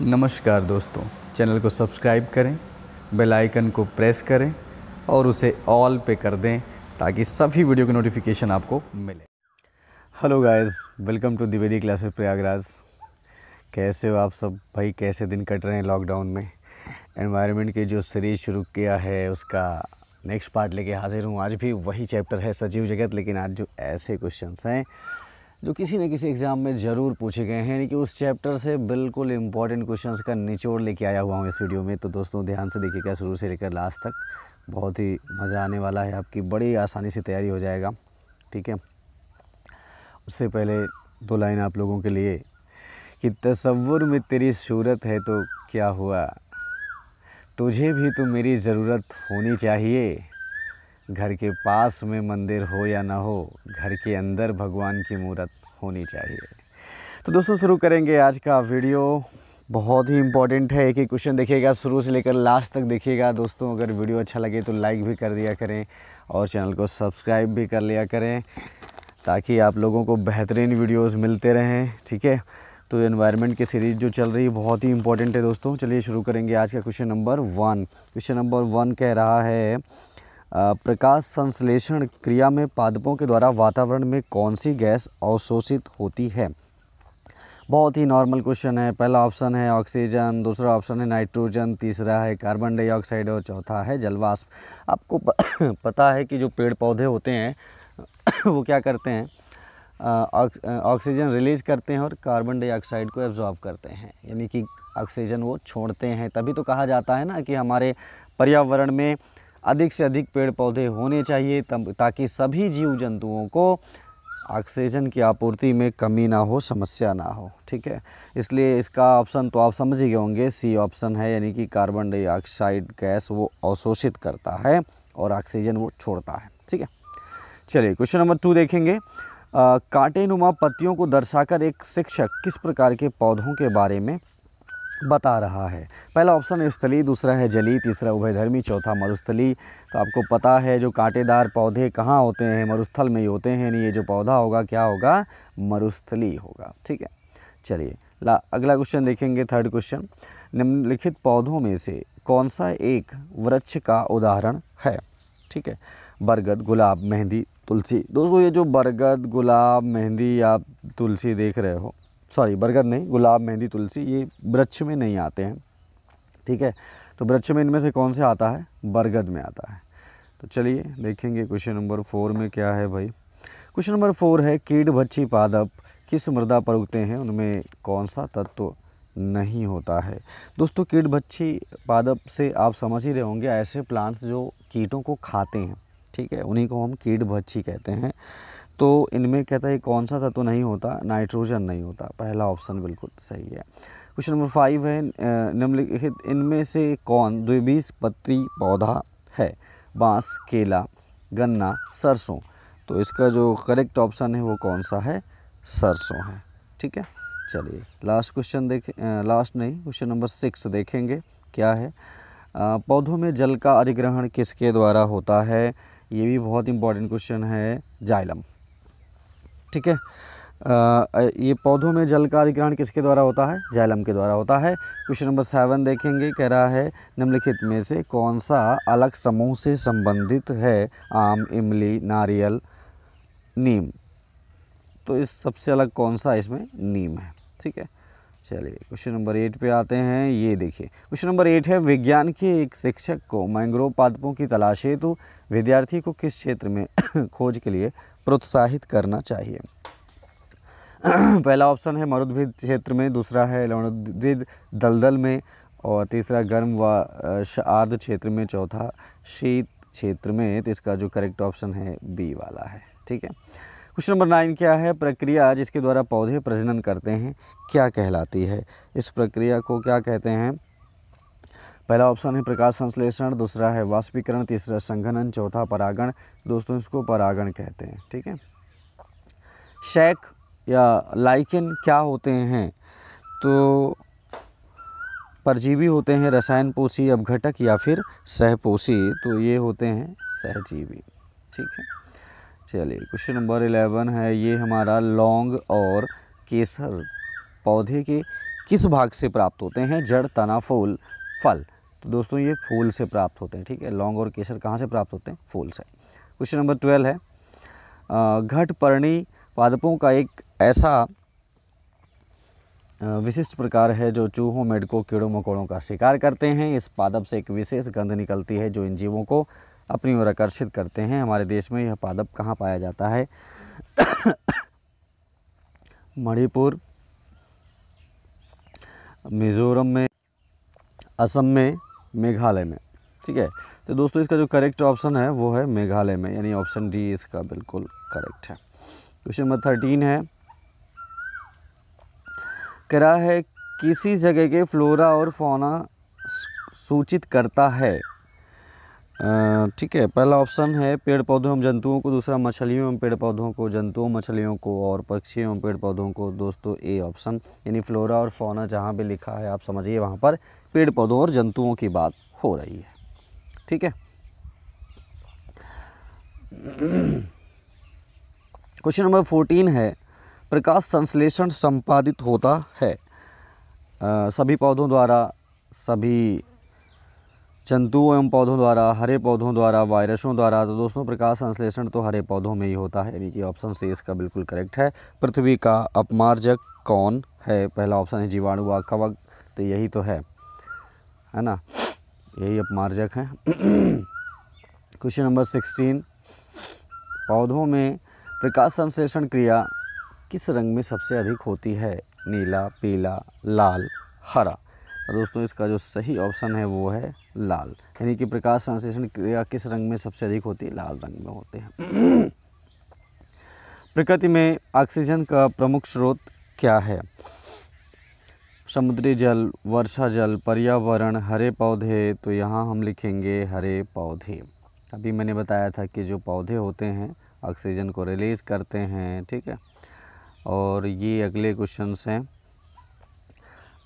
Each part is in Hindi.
नमस्कार दोस्तों चैनल को सब्सक्राइब करें बेल आइकन को प्रेस करें और उसे ऑल पे कर दें ताकि सभी वीडियो की नोटिफिकेशन आपको मिले hello guys welcome to Dwivedi classes Prayagraj कैसे हो आप सब भाई कैसे दिन कट रहे हैं लॉकडाउन में एनवायरनमेंट के जो सीरीज़ शुरू किया है उसका नेक्स्ट पार्ट लेके हाजिर हूँ आज भी वही चैप्टर है सजीव जगत लेकिन आज जो ऐसे क्वेश्चन हैं जो किसी न किसी एग्ज़ाम में ज़रूर पूछे गए हैं यानी कि उस चैप्टर से बिल्कुल इंपॉर्टेंट क्वेश्चन का निचोड़ लेके आया हुआ हूँ इस वीडियो में तो दोस्तों ध्यान से देखिएगा शुरू से लेकर लास्ट तक बहुत ही मज़ा आने वाला है आपकी बड़ी आसानी से तैयारी हो जाएगा ठीक है उससे पहले दो लाइन आप लोगों के लिए कि तस्वुर में तेरी सूरत है तो क्या हुआ तुझे भी तो मेरी ज़रूरत होनी चाहिए घर के पास में मंदिर हो या ना हो घर के अंदर भगवान की मूर्त होनी चाहिए तो दोस्तों शुरू करेंगे आज का वीडियो बहुत ही इंपॉर्टेंट है एक ही क्वेश्चन देखिएगा शुरू से लेकर लास्ट तक देखिएगा दोस्तों अगर वीडियो अच्छा लगे तो लाइक भी कर दिया करें और चैनल को सब्सक्राइब भी कर लिया करें ताकि आप लोगों को बेहतरीन वीडियोस मिलते रहें ठीक है तो एनवायरनमेंट की सीरीज़ जो चल रही है बहुत ही इंपॉर्टेंट है दोस्तों चलिए शुरू करेंगे आज का question number one question number one कह रहा है प्रकाश संश्लेषण क्रिया में पादपों के द्वारा वातावरण में कौन सी गैस अवशोषित होती है बहुत ही नॉर्मल क्वेश्चन है पहला ऑप्शन है ऑक्सीजन दूसरा ऑप्शन है नाइट्रोजन तीसरा है कार्बन डाइऑक्साइड और चौथा है जलवाष्प आपको पता है कि जो पेड़ पौधे होते हैं वो क्या करते हैं ऑक्सीजन रिलीज़ करते हैं और कार्बन डाइऑक्साइड को एब्जॉर्ब करते हैं यानी कि ऑक्सीजन वो छोड़ते हैं तभी तो कहा जाता है ना कि हमारे पर्यावरण में अधिक से अधिक पेड़ पौधे होने चाहिए तब ताकि सभी जीव जंतुओं को ऑक्सीजन की आपूर्ति में कमी ना हो समस्या ना हो ठीक है इसलिए इसका ऑप्शन तो आप समझ ही गए होंगे सी ऑप्शन है यानी कि कार्बन डाइऑक्साइड गैस वो अवशोषित करता है और ऑक्सीजन वो छोड़ता है ठीक है चलिए क्वेश्चन नंबर टू देखेंगे कांटेनुमा पत्तियों को दर्शाकर एक शिक्षक किस प्रकार के पौधों के बारे में बता रहा है पहला ऑप्शन है स्थली दूसरा है जली तीसरा उभयधर्मी चौथा मरुस्थली तो आपको पता है जो कांटेदार पौधे कहाँ होते हैं मरुस्थल में ही होते हैं ये जो पौधा होगा क्या होगा मरुस्थली होगा ठीक है चलिए ला अगला क्वेश्चन देखेंगे थर्ड क्वेश्चन निम्नलिखित पौधों में से कौन सा एक वृक्ष का उदाहरण है ठीक है बरगद गुलाब मेहंदी तुलसी दोस्तों ये जो बरगद गुलाब मेहंदी आप तुलसी देख रहे हो सॉरी बरगद नहीं गुलाब मेहंदी तुलसी ये वृक्ष में नहीं आते हैं ठीक है तो वृक्ष में इनमें से कौन से आता है बरगद में आता है तो चलिए देखेंगे क्वेश्चन नंबर फोर में क्या है भाई क्वेश्चन नंबर फोर है कीट भच्छी पादप किस मृदा पर उगते हैं उनमें कौन सा तत्व नहीं होता है दोस्तों कीट भच्छी पादप से आप समझ ही रहे होंगे ऐसे प्लांट्स जो कीटों को खाते हैं ठीक है उन्हीं को हम कीट भच्छी कहते हैं तो इनमें कहता है कौन सा तत्व नहीं होता नाइट्रोजन नहीं होता पहला ऑप्शन बिल्कुल सही है क्वेश्चन नंबर फाइव है निम्नलिखित इनमें से कौन द्विबीज पत्री पौधा है बांस केला गन्ना सरसों तो इसका जो करेक्ट ऑप्शन है वो कौन सा है सरसों है ठीक है चलिए लास्ट क्वेश्चन देखें लास्ट नहीं क्वेश्चन नंबर सिक्स देखेंगे क्या है पौधों में जल का अधिग्रहण किसके द्वारा होता है ये भी बहुत इंपॉर्टेंट क्वेश्चन है जाइलम ठीक है ये पौधों में जल का अधिग्रहण किसके द्वारा होता है जैलम के द्वारा होता है क्वेश्चन नंबर सेवन देखेंगे कह रहा है निम्नलिखित में से कौन सा अलग समूह से संबंधित है आम इमली नारियल नीम तो इस सबसे अलग कौन सा इसमें नीम है ठीक है चलिए क्वेश्चन नंबर एट पे आते हैं ये देखिए क्वेश्चन नंबर एट है विज्ञान के एक शिक्षक को मैंग्रोव पादपों की तलाश हेतु विद्यार्थी को किस क्षेत्र में खोज के लिए प्रोत्साहित करना चाहिए पहला ऑप्शन है मरुद्भिद क्षेत्र में दूसरा है लवणोद्भिद दलदल में और तीसरा गर्म व आर्द्र क्षेत्र में चौथा शीत क्षेत्र में तो इसका जो करेक्ट ऑप्शन है बी वाला है ठीक है क्वेश्चन नंबर नाइन क्या है प्रक्रिया जिसके द्वारा पौधे प्रजनन करते हैं क्या कहलाती है इस प्रक्रिया को क्या कहते हैं पहला ऑप्शन है प्रकाश संश्लेषण दूसरा है वाष्पीकरण तीसरा संघनन चौथा परागण दोस्तों इसको परागण कहते हैं ठीक है शैक या लाइकिन क्या होते हैं तो परजीवी होते हैं रसायन पोषी अपघटक या फिर सहपोषी तो ये होते हैं सहजीवी ठीक है चलिए क्वेश्चन नंबर इलेवन है ये हमारा लौंग और केसर पौधे के किस भाग से प्राप्त होते हैं जड़ तना फूल फल दोस्तों ये फूल से प्राप्त होते हैं ठीक है लौंग और केसर कहाँ से प्राप्त होते हैं फूल से क्वेश्चन नंबर ट्वेल्व है घट पर्णी पादपों का एक ऐसा विशिष्ट प्रकार है जो चूहों मेढकों कीड़ों मकोड़ों का शिकार करते हैं इस पादप से एक विशेष गंध निकलती है जो इन जीवों को अपनी ओर आकर्षित करते हैं हमारे देश में यह पादप कहाँ पाया जाता है मणिपुर मिज़ोरम में असम में मेघालय में ठीक है तो दोस्तों इसका जो करेक्ट ऑप्शन है वो है मेघालय में यानी ऑप्शन डी इसका बिल्कुल करेक्ट है क्वेश्चन नंबर थर्टीन है करा है किसी जगह के फ्लोरा और फोना सूचित करता है ठीक है पहला ऑप्शन है पेड़ पौधों एवं जंतुओं को दूसरा मछलियों एवं पेड़ पौधों को जंतुओं मछलियों को और पक्षियों एवं पेड़ पौधों को दोस्तों ए ऑप्शन यानी फ्लोरा और फोना जहाँ भी लिखा है आप समझिए वहाँ पर पेड़ पौधों और जंतुओं की बात हो रही है ठीक है क्वेश्चन नंबर फोर्टीन है प्रकाश संश्लेषण संपादित होता है आ, सभी पौधों द्वारा सभी जंतुओं एवं पौधों द्वारा हरे पौधों द्वारा वायरसों द्वारा तो दोस्तों प्रकाश संश्लेषण तो हरे पौधों में ही होता है यानी कि ऑप्शन सी इसका बिल्कुल करेक्ट है पृथ्वी का अपमार्जक कौन है पहला ऑप्शन है जीवाणु व कवक तो यही तो है है ना यही अपमार्जक मार्जक हैं क्वेश्चन नंबर सिक्सटीन पौधों में प्रकाश संश्लेषण क्रिया किस रंग में सबसे अधिक होती है नीला पीला लाल हरा तो दोस्तों इसका जो सही ऑप्शन है वो है लाल यानी कि प्रकाश संश्लेषण क्रिया किस रंग में सबसे अधिक होती है लाल रंग में होते हैं प्रकृति में ऑक्सीजन का प्रमुख स्रोत क्या है समुद्री जल वर्षा जल पर्यावरण हरे पौधे तो यहाँ हम लिखेंगे हरे पौधे अभी मैंने बताया था कि जो पौधे होते हैं ऑक्सीजन को रिलीज़ करते हैं ठीक है और ये अगले क्वेश्चंस हैं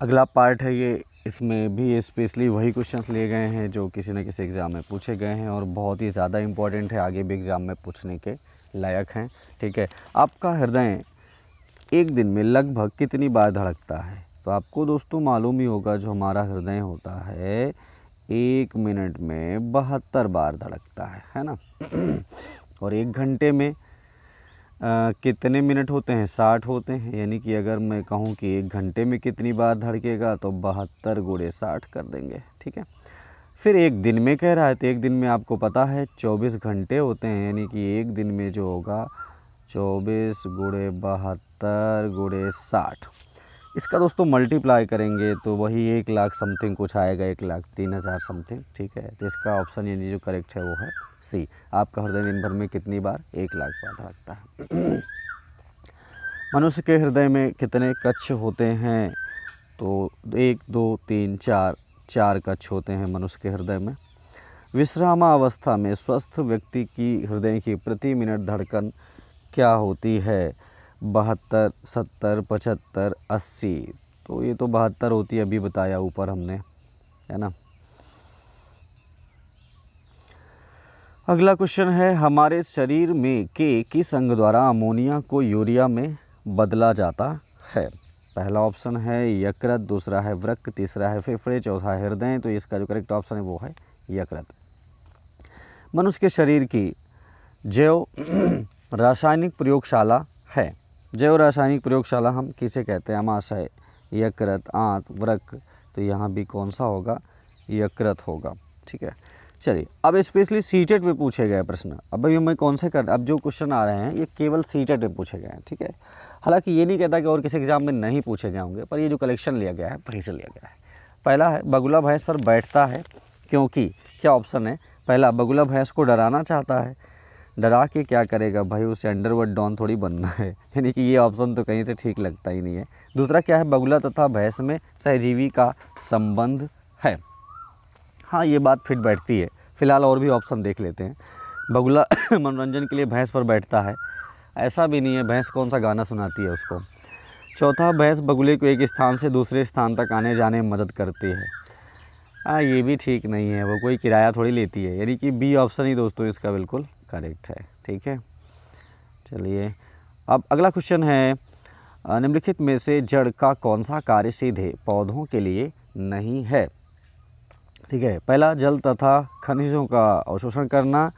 अगला पार्ट है ये इसमें भी स्पेशली वही क्वेश्चंस लिए गए हैं जो किसी न किसी एग्ज़ाम में पूछे गए हैं और बहुत ही ज़्यादा इम्पॉर्टेंट है आगे भी एग्ज़ाम में पूछने के लायक हैं ठीक है आपका हृदय एक दिन में लगभग कितनी बार धड़कता है तो आपको दोस्तों मालूम ही होगा जो हमारा हृदय होता है एक मिनट में बहत्तर बार धड़कता है है ना और एक घंटे में आ, कितने मिनट होते हैं साठ होते हैं यानी कि अगर मैं कहूँ कि एक घंटे में कितनी बार धड़केगा तो बहत्तर गुड़े साठ कर देंगे ठीक है फिर एक दिन में कह रहा है तो एक दिन में आपको पता है चौबीस घंटे होते हैं यानी कि एक दिन में जो होगा चौबीस गुड़े बहत्तर गुड़े साठ इसका दोस्तों तो मल्टीप्लाई करेंगे तो वही एक लाख समथिंग कुछ आएगा एक लाख तीन हज़ार समथिंग ठीक है तो इसका ऑप्शन यानी जो करेक्ट है वो है सी आपका हृदय दिन भर में कितनी बार एक लाख बार लगता है मनुष्य के हृदय में कितने कक्ष होते हैं तो एक दो तीन चार चार कक्ष होते हैं मनुष्य के हृदय में विश्रामावस्था में स्वस्थ व्यक्ति की हृदय की प्रति मिनट धड़कन क्या होती है बहत्तर सत्तर पचहत्तर अस्सी तो ये तो बहत्तर होती है अभी बताया ऊपर हमने है ना अगला क्वेश्चन है हमारे शरीर में के किस अंग द्वारा अमोनिया को यूरिया में बदला जाता है पहला ऑप्शन है यकृत दूसरा है वृक्क तीसरा है फेफड़े चौथा हृदय तो इसका जो करेक्ट ऑप्शन है वो है यकृत मनुष्य के शरीर की जैव रासायनिक प्रयोगशाला है जैव रासायनिक प्रयोगशाला हम किसे कहते हैं अमाशय यकृत आंत वृक तो यहाँ भी कौन सा होगा यकृत होगा ठीक है चलिए अब स्पेशली सीटेट में पूछे गए प्रश्न अब अभी हमें कौन से कर अब जो क्वेश्चन आ रहे हैं ये केवल सीटेट में पूछे गए हैं ठीक है हालांकि ये नहीं कहता कि और किसी एग्जाम में नहीं पूछे गए होंगे पर ये जो कलेक्शन लिया गया है वहीं से लिया गया है पहला है बगुला भैंस पर बैठता है क्योंकि क्या ऑप्शन है पहला बगुला भैंस को डराना चाहता है डरा के क्या करेगा भाई उसे अंडरवर्ड डॉन थोड़ी बनना है यानी कि ये ऑप्शन तो कहीं से ठीक लगता ही नहीं है दूसरा क्या है बगुला तथा भैंस में सहजीवी का संबंध है हाँ ये बात फिट बैठती है फिलहाल और भी ऑप्शन देख लेते हैं बगुला मनोरंजन के लिए भैंस पर बैठता है ऐसा भी नहीं है भैंस कौन सा गाना सुनाती है उसको चौथा भैंस बगुले को एक स्थान से दूसरे स्थान तक आने जाने में मदद करती है हाँ ये भी ठीक नहीं है वो कोई किराया थोड़ी लेती है यानी कि बी ऑप्शन ही दोस्तों इसका बिल्कुल करेक्ट है ठीक है चलिए अब अगला क्वेश्चन है निम्नलिखित में से जड़ का कौन सा कार्य सीधे पौधों के लिए नहीं है ठीक है पहला जल तथा खनिजों का अवशोषण करना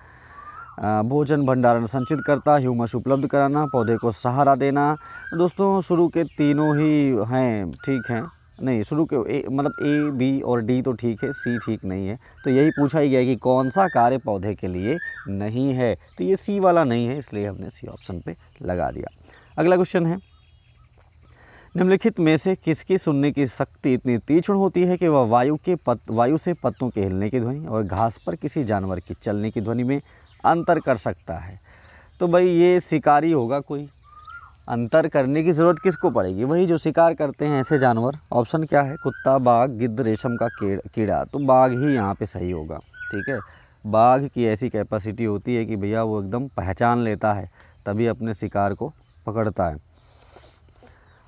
भोजन भंडारण संचित करता ह्यूमस उपलब्ध कराना पौधे को सहारा देना दोस्तों शुरू के तीनों ही हैं ठीक हैं नहीं शुरू के ए, मतलब ए बी और डी तो ठीक है सी ठीक नहीं है तो यही पूछा ही गया कि कौन सा कार्य पौधे के लिए नहीं है तो ये सी वाला नहीं है इसलिए हमने सी ऑप्शन पे लगा दिया अगला क्वेश्चन है निम्नलिखित में से किसकी सुनने की शक्ति इतनी तीक्ष्ण होती है कि वह वायु के पत वायु से पत्तों के हिलने की ध्वनि और घास पर किसी जानवर की चलने की ध्वनि में अंतर कर सकता है तो भाई ये शिकारी होगा कोई अंतर करने की ज़रूरत किसको पड़ेगी वही जो शिकार करते हैं ऐसे जानवर ऑप्शन क्या है कुत्ता बाघ गिद्ध रेशम का कीड़ा तो बाघ ही यहाँ पे सही होगा ठीक है बाघ की ऐसी कैपेसिटी होती है कि भैया वो एकदम पहचान लेता है तभी अपने शिकार को पकड़ता है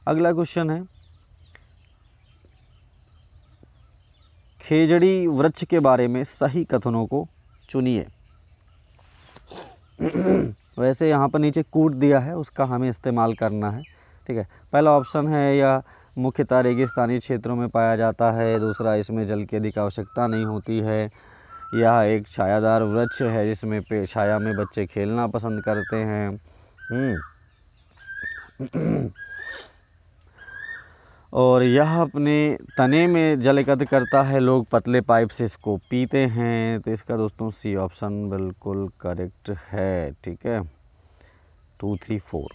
अगला क्वेश्चन है खेजड़ी वृक्ष के बारे में सही कथनों को चुनिए वैसे यहाँ पर नीचे कूट दिया है उसका हमें इस्तेमाल करना है ठीक है पहला ऑप्शन है या मुख्यतः रेगिस्तानी क्षेत्रों में पाया जाता है दूसरा इसमें जल की अधिक आवश्यकता नहीं होती है यह एक छायादार वृक्ष है जिसमें पे छाया में बच्चे खेलना पसंद करते हैं हम्म। और यह अपने तने में जल एकत्र करता है लोग पतले पाइप से इसको पीते हैं तो इसका दोस्तों सी ऑप्शन बिल्कुल करेक्ट है ठीक है टू थ्री फोर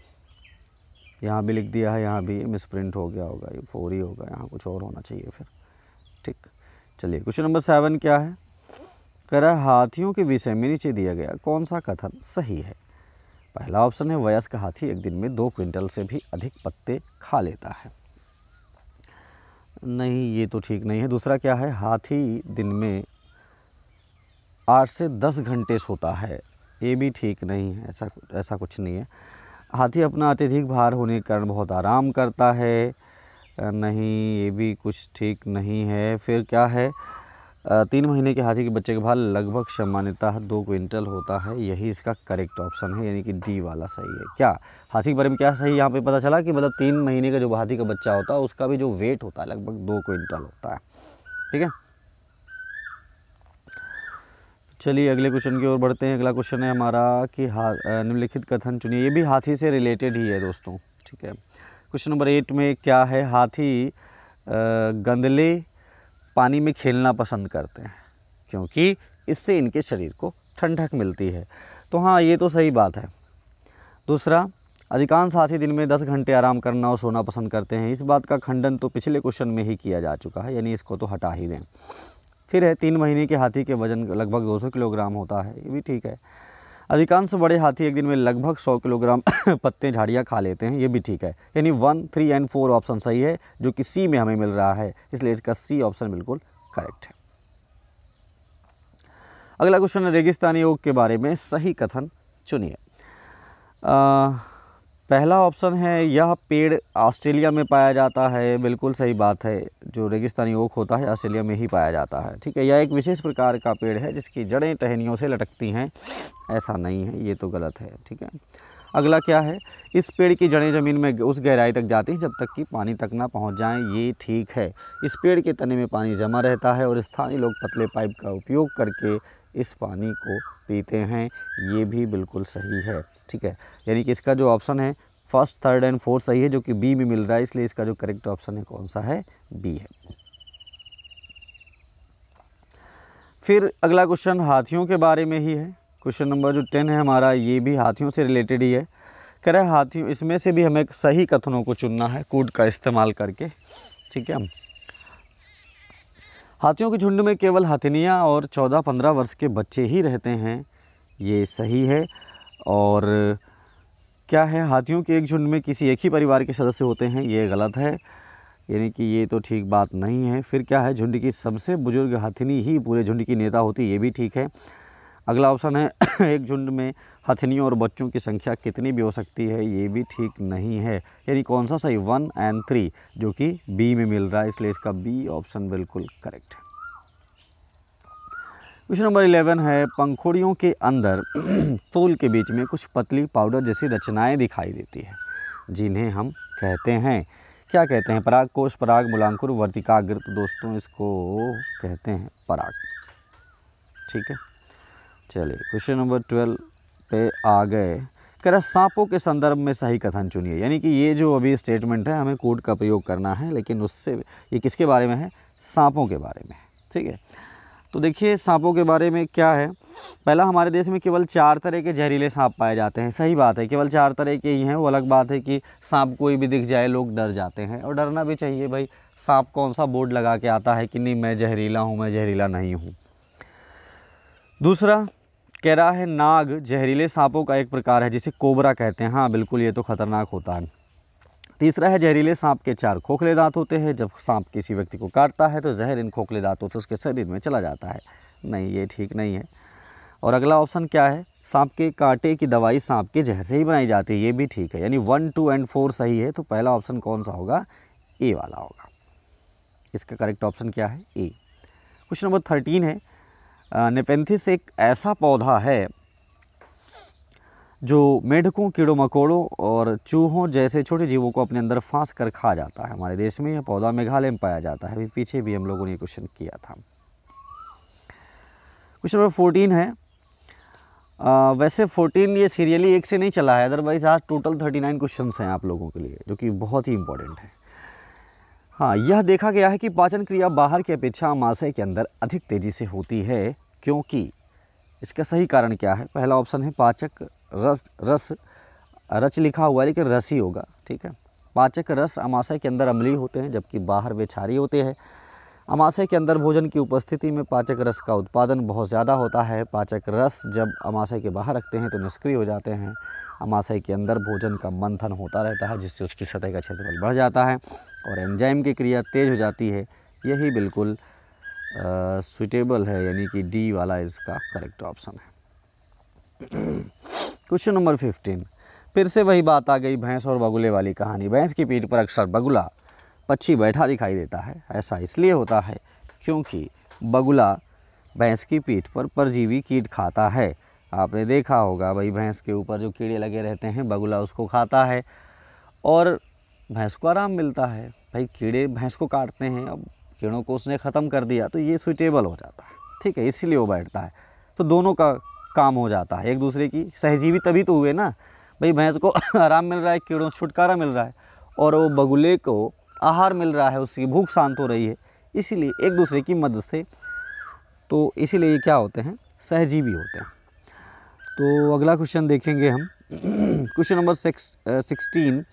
यहाँ भी लिख दिया है यहाँ भी मिस प्रिंट हो गया होगा ये फोर ही होगा यहाँ कुछ और होना चाहिए फिर ठीक चलिए क्वेश्चन नंबर सेवन क्या है करा हाथियों के विषय में नीचे दिया गया कौन सा कथन सही है पहला ऑप्शन है वयस्क हाथी एक दिन में दो क्विंटल से भी अधिक पत्ते खा लेता है नहीं ये तो ठीक नहीं है दूसरा क्या है हाथी दिन में आठ से दस घंटे सोता है ये भी ठीक नहीं है ऐसा ऐसा कुछ नहीं है हाथी अपना अत्यधिक भार होने के कारण बहुत आराम करता है नहीं ये भी कुछ ठीक नहीं है फिर क्या है तीन महीने के हाथी के बच्चे के भार लगभग सामान्यतः दो क्विंटल होता है यही इसका करेक्ट ऑप्शन है यानी कि डी वाला सही है क्या हाथी के बारे में क्या सही यहाँ पे पता चला कि मतलब तीन महीने का जो हाथी का बच्चा होता है उसका भी जो वेट होता है लगभग दो क्विंटल होता है ठीक है चलिए अगले क्वेश्चन की ओर बढ़ते हैं अगला क्वेश्चन है हमारा कि निम्नलिखित कथन चुनिए ये भी हाथी से रिलेटेड ही है दोस्तों ठीक है क्वेश्चन नंबर एट में क्या है हाथी गंदले पानी में खेलना पसंद करते हैं क्योंकि इससे इनके शरीर को ठंडक मिलती है तो हाँ ये तो सही बात है दूसरा अधिकांश हाथी दिन में 10 घंटे आराम करना और सोना पसंद करते हैं इस बात का खंडन तो पिछले क्वेश्चन में ही किया जा चुका है यानी इसको तो हटा ही दें फिर है तीन महीने के हाथी के वजन लगभग 200 किलोग्राम होता है ये भी ठीक है अधिकांश बड़े हाथी एक दिन में लगभग 100 किलोग्राम पत्ते झाड़ियाँ खा लेते हैं ये भी ठीक है यानी one three and four option सही है जो कि सी में हमें मिल रहा है इसलिए इसका सी ऑप्शन बिल्कुल करेक्ट है अगला क्वेश्चन है रेगिस्तानी योग के बारे में सही कथन चुनिए पहला ऑप्शन है यह पेड़ ऑस्ट्रेलिया में पाया जाता है बिल्कुल सही बात है जो रेगिस्तानी ओक होता है ऑस्ट्रेलिया में ही पाया जाता है ठीक है यह एक विशेष प्रकार का पेड़ है जिसकी जड़ें टहनियों से लटकती हैं ऐसा नहीं है ये तो गलत है ठीक है अगला क्या है इस पेड़ की जड़ें ज़मीन में उस गहराई तक जाती हैं जब तक कि पानी तक ना पहुंच जाएं ये ठीक है इस पेड़ के तने में पानी जमा रहता है और स्थानीय लोग पतले पाइप का उपयोग करके इस पानी को पीते हैं ये भी बिल्कुल सही है ठीक है यानी कि इसका जो ऑप्शन है फर्स्ट थर्ड एंड फोर्थ सही है जो कि बी में मिल रहा है इसलिए इसका जो करेक्ट ऑप्शन है कौन सा है बी है फिर अगला क्वेश्चन हाथियों के बारे में ही है क्वेश्चन नंबर जो टेन है हमारा ये भी हाथियों से रिलेटेड ही है कह रहे हाथियों इसमें से भी हमें सही कथनों को चुनना है कूड का इस्तेमाल करके ठीक है हाथियों के झुंड में केवल हाथिनियाँ और चौदह पंद्रह वर्ष के बच्चे ही रहते हैं ये सही है और क्या है हाथियों के एक झुंड में किसी एक ही परिवार के सदस्य होते हैं ये गलत है यानी कि ये तो ठीक बात नहीं है फिर क्या है झुंड की सबसे बुजुर्ग हथिनी ही पूरे झुंड की नेता होती ये भी ठीक है अगला ऑप्शन है एक झुंड में हथिनियों और बच्चों की संख्या कितनी भी हो सकती है ये भी ठीक नहीं है यानी कौन सा सही वन एंड थ्री जो कि बी में मिल रहा है इसलिए इसका बी ऑप्शन बिल्कुल करेक्ट है क्वेश्चन नंबर इलेवन है पंखुड़ियों के अंदर तोल के बीच में कुछ पतली पाउडर जैसी रचनाएं दिखाई देती है जिन्हें हम कहते हैं क्या कहते हैं पराग कोश पराग मूलांकुर वर्तिकाग्रत दोस्तों इसको कहते हैं पराग ठीक है चलिए क्वेश्चन नंबर ट्वेल्व पे आ गए कह रहा सांपों के संदर्भ में सही कथन चुनिए यानी कि ये जो अभी स्टेटमेंट है हमें कोड का प्रयोग करना है लेकिन उससे ये किसके बारे में है सांपों के बारे में ठीक है तो देखिए सांपों के बारे में क्या है पहला हमारे देश में केवल चार तरह के जहरीले सांप पाए जाते हैं सही बात है केवल चार तरह के ही हैं वो अलग बात है कि सांप कोई भी दिख जाए लोग डर जाते हैं और डरना भी चाहिए भाई सांप कौन सा बोर्ड लगा के आता है कि नहीं मैं जहरीला हूँ मैं जहरीला नहीं हूँ दूसरा कह रहा है नाग जहरीले सांपों का एक प्रकार है जिसे कोबरा कहते हैं हाँ बिल्कुल ये तो ख़तरनाक होता है तीसरा है जहरीले सांप के चार खोखले दांत होते हैं जब सांप किसी व्यक्ति को काटता है तो जहर इन खोखले दांतों से उसके शरीर में चला जाता है नहीं ये ठीक नहीं है और अगला ऑप्शन क्या है सांप के कांटे की दवाई सांप के जहर से ही बनाई जाती है ये भी ठीक है यानी वन टू एंड फोर सही है तो पहला ऑप्शन कौन सा होगा ए वाला होगा इसका करेक्ट ऑप्शन क्या है ए क्वेश्चन नंबर थर्टीन है नेपेंथिस एक ऐसा पौधा है जो मेढकों कीड़ों मकोड़ों और चूहों जैसे छोटे जीवों को अपने अंदर फांस कर खा जाता है हमारे देश में यह पौधा मेघालय में पाया जाता है अभी पीछे भी हम लोगों ने क्वेश्चन किया था क्वेश्चन नंबर फोर्टीन है आ, वैसे फोर्टीन ये सीरियली एक से नहीं चला है अदरवाइज आज टोटल नाइन क्वेश्चन हैं आप लोगों के लिए जो कि बहुत ही इंपॉर्टेंट है हाँ यह देखा गया है कि पाचन क्रिया बाहर की अपेक्षा आमाशय के अंदर अधिक तेज़ी से होती है क्योंकि इसका सही कारण क्या है पहला ऑप्शन है पाचक रस रस रच लिखा हुआ है लेकिन रस ही होगा ठीक है पाचक रस अमाशय के अंदर अमली होते हैं जबकि बाहर वे क्षारी होते हैं अमाशय के अंदर भोजन की उपस्थिति में पाचक रस का उत्पादन बहुत ज़्यादा होता है पाचक रस जब अमाशय के बाहर रखते हैं तो निष्क्रिय हो जाते हैं अमाशय के अंदर भोजन का मंथन होता रहता है जिससे उसकी सतह का क्षेत्रफल बढ़ जाता है और एंजाइम की क्रिया तेज हो जाती है यही बिल्कुल सुटेबल है यानी कि डी वाला इसका करेक्ट ऑप्शन है क्वेश्चन नंबर फिफ्टीन फिर से वही बात आ गई भैंस और बगुले वाली कहानी भैंस की पीठ पर अक्सर बगुला पक्षी बैठा दिखाई देता है ऐसा इसलिए होता है क्योंकि बगुला भैंस की पीठ पर परजीवी कीट खाता है आपने देखा होगा भाई भैंस के ऊपर जो कीड़े लगे रहते हैं बगुला उसको खाता है और भैंस को आराम मिलता है भाई कीड़े भैंस को काटते हैं अब कीड़ों को उसने ख़त्म कर दिया तो ये सुइटेबल हो जाता है ठीक है इसीलिए वो बैठता है तो दोनों का काम हो जाता है एक दूसरे की सहजीवी तभी तो हुए ना भाई भैंस को आराम मिल रहा है कीड़ों से छुटकारा मिल रहा है और वो बगुले को आहार मिल रहा है उसकी भूख शांत हो रही है इसीलिए एक दूसरे की मदद से तो इसीलिए ये क्या होते हैं सहजीवी होते हैं तो अगला क्वेश्चन देखेंगे हम क्वेश्चन नंबर सिक्स सिक्सटीन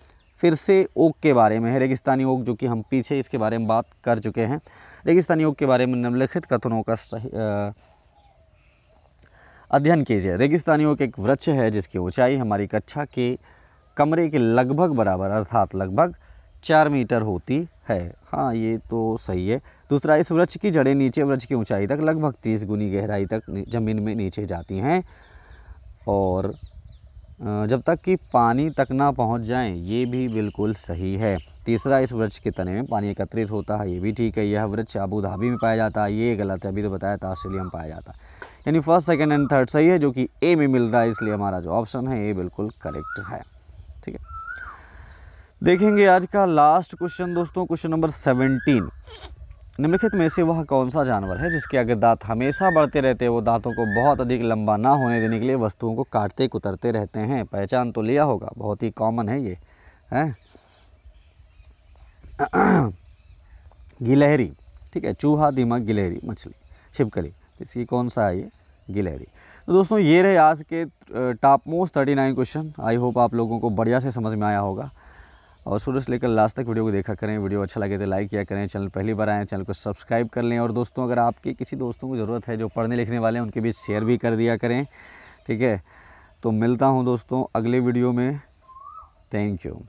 फिर से ओक के बारे में है रेगिस्तानी ओक जो कि हम पीछे इसके बारे में बात कर चुके हैं रेगिस्तानी ओक के बारे में निम्नलिखित कथनों का अध्ययन कीजिए रेगिस्तानियों के एक वृक्ष है जिसकी ऊंचाई हमारी कक्षा के कमरे के लगभग बराबर अर्थात लगभग चार मीटर होती है हाँ ये तो सही है दूसरा इस वृक्ष की जड़ें नीचे वृक्ष की ऊंचाई तक लगभग तीस गुनी गहराई तक ज़मीन में नीचे जाती हैं और जब तक कि पानी तक ना पहुंच जाएं ये भी बिल्कुल सही है तीसरा इस वृक्ष के तने में पानी एकत्रित होता है ये भी ठीक है यह वृक्ष आबू धाबी में पाया जाता है ये गलत है अभी तो बताया था ऑस्ट्रेलिया में पाया जाता है यानी फर्स्ट सेकेंड एंड थर्ड सही है जो कि ए में मिल रहा है इसलिए हमारा जो ऑप्शन है ये बिल्कुल करेक्ट है ठीक है देखेंगे आज का लास्ट क्वेश्चन दोस्तों क्वेश्चन नंबर सेवनटीन निम्नलिखित में से वह कौन सा जानवर है जिसके अगर दांत हमेशा बढ़ते रहते हैं वो दांतों को बहुत अधिक लंबा ना होने देने के लिए वस्तुओं को काटते कुतरते रहते हैं पहचान तो लिया होगा बहुत ही कॉमन है ये है गिलहरी ठीक है चूहा दिमाग गिलहरी मछली छिपकली तो इसकी कौन सा है ये गिलहरी तो दोस्तों ये रहे आज के top most thirty nine question I hope आप लोगों को बढ़िया से समझ में आया होगा और शुरू से लेकर लास्ट तक वीडियो को देखा करें वीडियो अच्छा लगे तो लाइक किया करें चैनल पहली बार आए चैनल को सब्सक्राइब कर लें और दोस्तों अगर आपके किसी दोस्तों को ज़रूरत है जो पढ़ने लिखने वाले हैं उनके बीच शेयर भी कर दिया करें ठीक है तो मिलता हूँ दोस्तों अगले वीडियो में थैंक यू